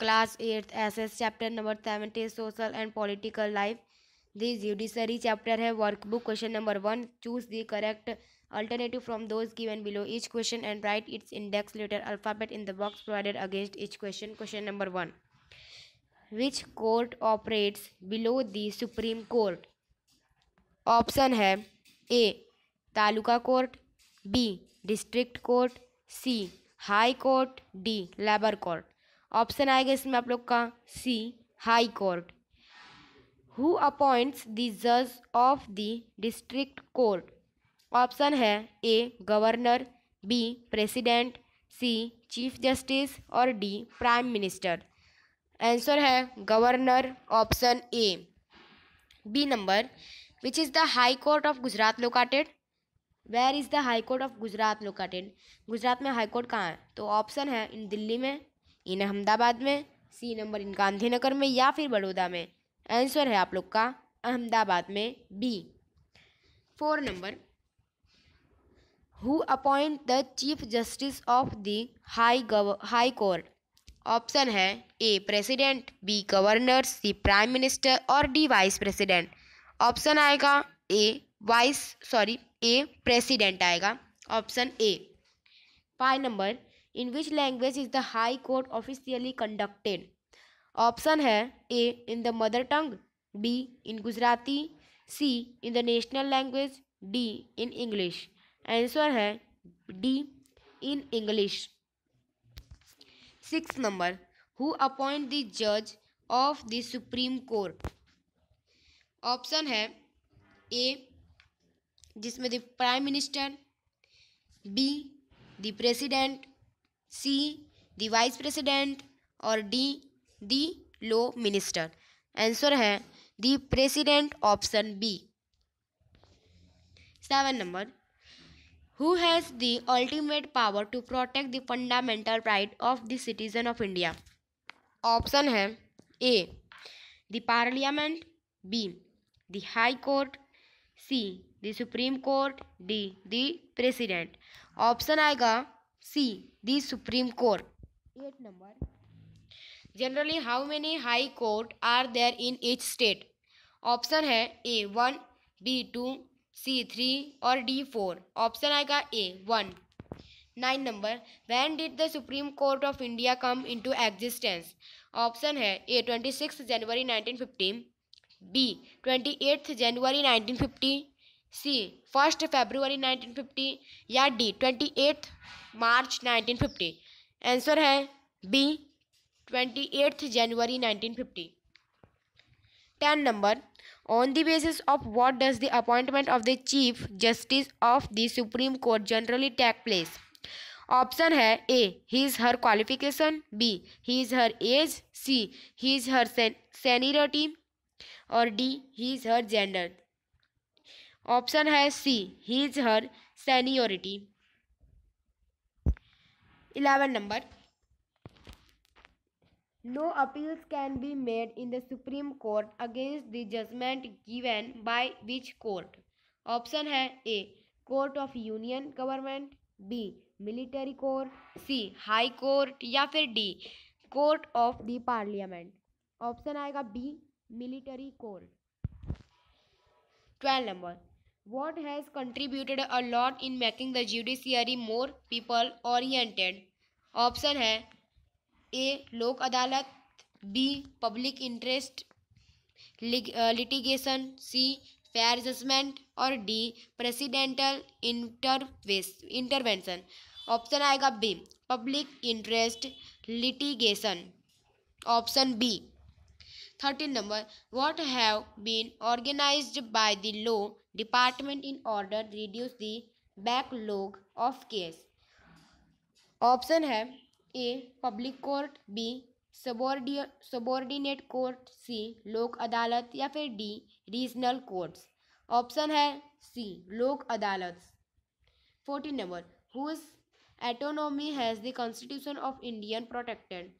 Class eighth S S chapter number seventy social and political life the judiciary chapter है workbook question number one choose the correct alternative from those given below each question and write its index letter alphabet in the box provided against each question question number one which court operates below the Supreme Court option है A taluka court B district court C high court D labour court option आएगा इसमें आप लोग का C high court who appoints the जज of the district court option है A governor B president C chief justice और D prime minister answer है governor option A B number which is the high Court of Gujarat located where is the high Court of Gujarat located Gujarat में high court कहाँ है तो option है इन दिल्ली में इन अहमदाबाद में सी number in Gandhinagar में या फिर बड़ौदा में आंसर है आप लोग का अहमदाबाद में B four number who appoint the chief justice of the high gov high court option है A president B governor C prime minister और डी वाइस प्रेसिडेंट ऑप्शन आएगा A vice sorry A president आएगा option A five number in which language is the high court officially conducted option है A in the mother tongue B in Gujarati C in the national language D in English answer है D in English six number who appoint the जज of the Supreme Court option है A जिसमें the prime minister B the president C the vice president और D the law minister answer है the president option B seven number who has the ultimate power to protect the fundamental right of the citizen of India option है A the parliament B the high court C the Supreme court D the president option आएगा C the Supreme Court eight number generally how many high court are there in each state option है A one B two C three और D four option आएगा A one nine number when did the Supreme Court of India come into existence option है A twenty six January nineteen fifty B twenty eighth January nineteen fifty C first February 1950 या D twenty eighth March 1950 answer है B twenty eighth January 1950 ten number on the basis of what does the appointment of the chief justice of the Supreme Court generally take place option है A he is her qualification B he is her age C he is her seniority और D he is her gender option है C his her seniority eleven number no appeals can be made in the Supreme Court against the judgement given by which court option है A court of union government B military court C high court या फिर D court of the parliament option आएगा B military court twelve number what has contributed a lot in making the judiciary more people oriented? Option है A Lok Adalat B public interest litigation C fair judgement और D presidential interve intervention option आएगा B public interest litigation option B thirteen number what have been organise by the law department in order reduce the backlog of case option है A public court B subordi subordinate court C Lok Adalat या फिर D regional courts option है C Lok Adalat fourteen number whose autonomy has the constitution of Indian protected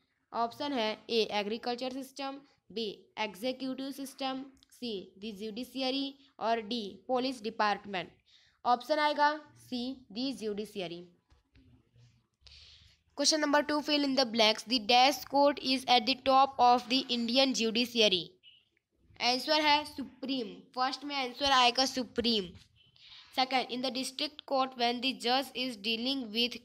option है A agriculture system B executive system C the judiciary और D police department option आएगा C the judiciary question number two fill in the blanks the dash court is at the top of the Indian judiciary answer है supreme first में answer आएगा supreme second in the district court when the जज is dealing with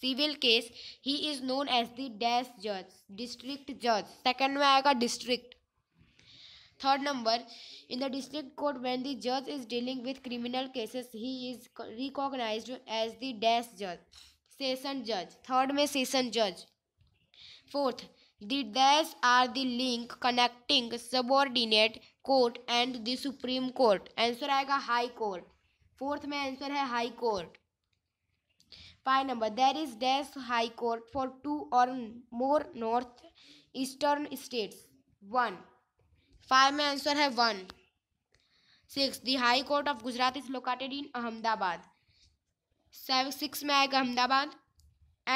civil case he is known as the dash जज district जज second में आएगा district third number in the district court when the जज is dealing with criminal cases he is recognise as the dash जज session जज third में session जज fourth the dash are the link connecting subordinate court and the Supreme court answer आएगा high court fourth में answer है high court five number there is dash high court for two और more north eastern states one five में answer है one six the high Court of Gujarat is located in Ahmedabad seven six में आएगा Ahmedabad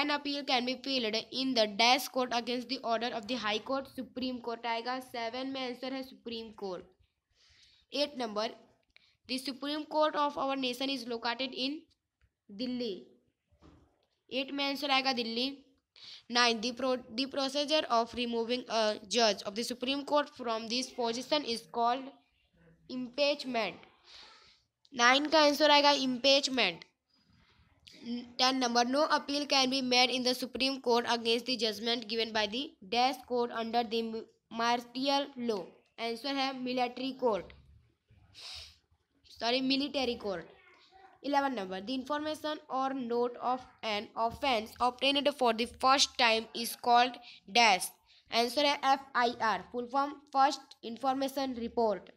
an appeal can be filed in the dash court against the order of the high court supreme Court आएगा seven में answer है Supreme Court eight number the Supreme Court of our nation is located in Delhi eight में answer आएगा Delhi nine the pro the procedure of removing a जज of the Supreme Court from this position is called impeachment nine का answer आएगा impeachment ten number no appeal can be made in the Supreme Court against the judgement given by the dash court under the martial law answer है military court sorry military court eleven number the information और note of an offence obtained for the first time is called dash answer है F I R full form first information report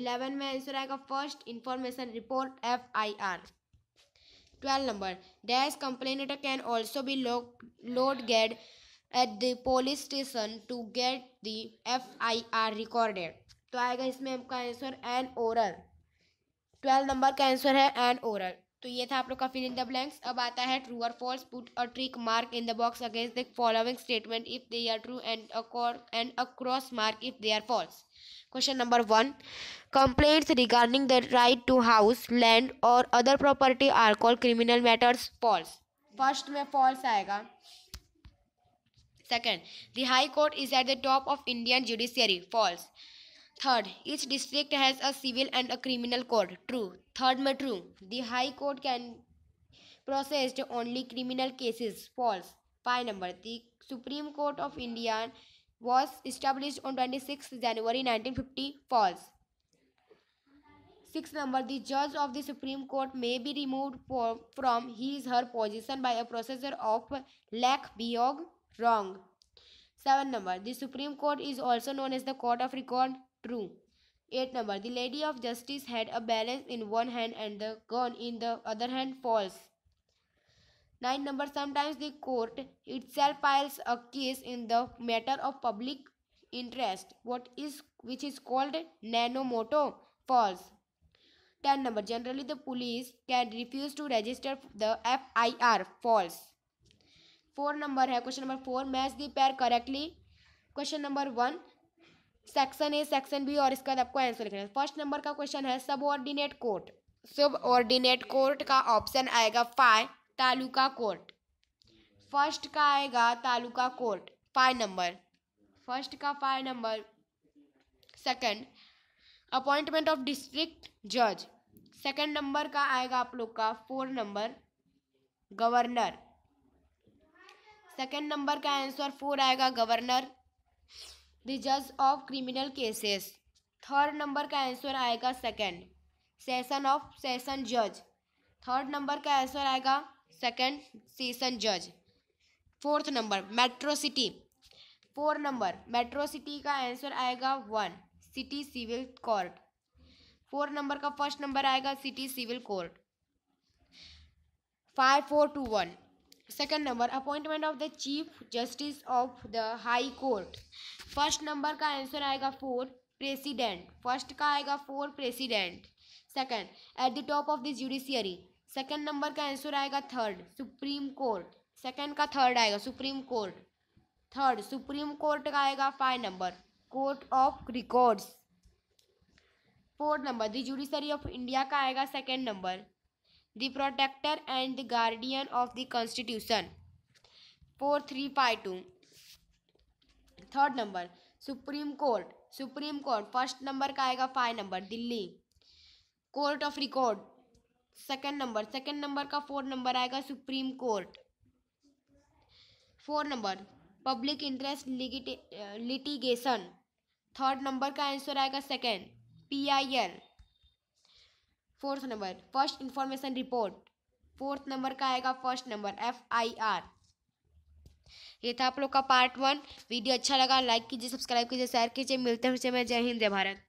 eleven में answer आएगा first information report F I R twelve number dash complainant can also be lodged at the police station to get the F I R recorded तो आएगा इसमें आपका answer an oral twelve number का answer है an oral तो ये था आप लोग का फिल इन द ब्लैंक्स अब आता है ट्रू और false put a tick mark in the box against the following statement if they are true and and a cross mark if they are false question number one complaints regarding the right to house land और other property are call criminal matters false first में false आएगा second the high court is at the top of Indian judiciary false Third, each district has a civil and a criminal court. True. Third में The High Court can process only criminal cases. False. Five number. The Supreme Court of India was established on 26 January 1950. False. Six number. The judge of the Supreme Court may be removed for, from his/her position by a procedure of lack biog. wrong. Seven number. The Supreme Court is also known as the Court of Record true. 8 number the lady of justice had a balance in one hand and the gun in the other hand false 9 number sometimes the court itself files a case in the matter of public interest what is which is called nanomoto false 10 number generally the police can refuse to register the fir false 4 number question number 4 match the pair correctly question number 1 section A section B और इसका आपको answer लिखना है first number का question है subordinate court subordinate court का option आएगा five taluka court first का आएगा taluka court five number first का five number second appointment of district जज सेकंड नंबर का आएगा आप लोग का four number governor second number का आंसर फोर आएगा गवर्नर द जज of criminal cases third number का आंसर आएगा सेकंड सेशन ऑफ सेशन जज थर्ड नंबर का आंसर आएगा सेकंड सेशन जज fourth number metro city four number metro city का आंसर आएगा one city civil court four number का फर्स्ट नंबर आएगा city civil court five four two one second number appointment of the chief justice of the high court first number का answer आएगा four president first का आएगा four president second at the top of the judiciary second number का answer आएगा third supreme court second का third आएगा supreme court third supreme court का आएगा five number court of records fourth number the judiciary of India का आएगा second number the protector the guardian of the constitution four three five two third number supreme court supreme court first number का आएगा five number Delhi court of record second number second number का four number आएगा supreme court four number public interest litigation third number का answer आएगा second P I L fourth number first information report fourth number का आएगा first number F I R ये था आप लोग का पार्ट वन वीडियो अच्छा लगा लाइक कीजिए सब्सक्राइब कीजिए शेयर कीजिए मिलते हैं जय हिंद जय भारत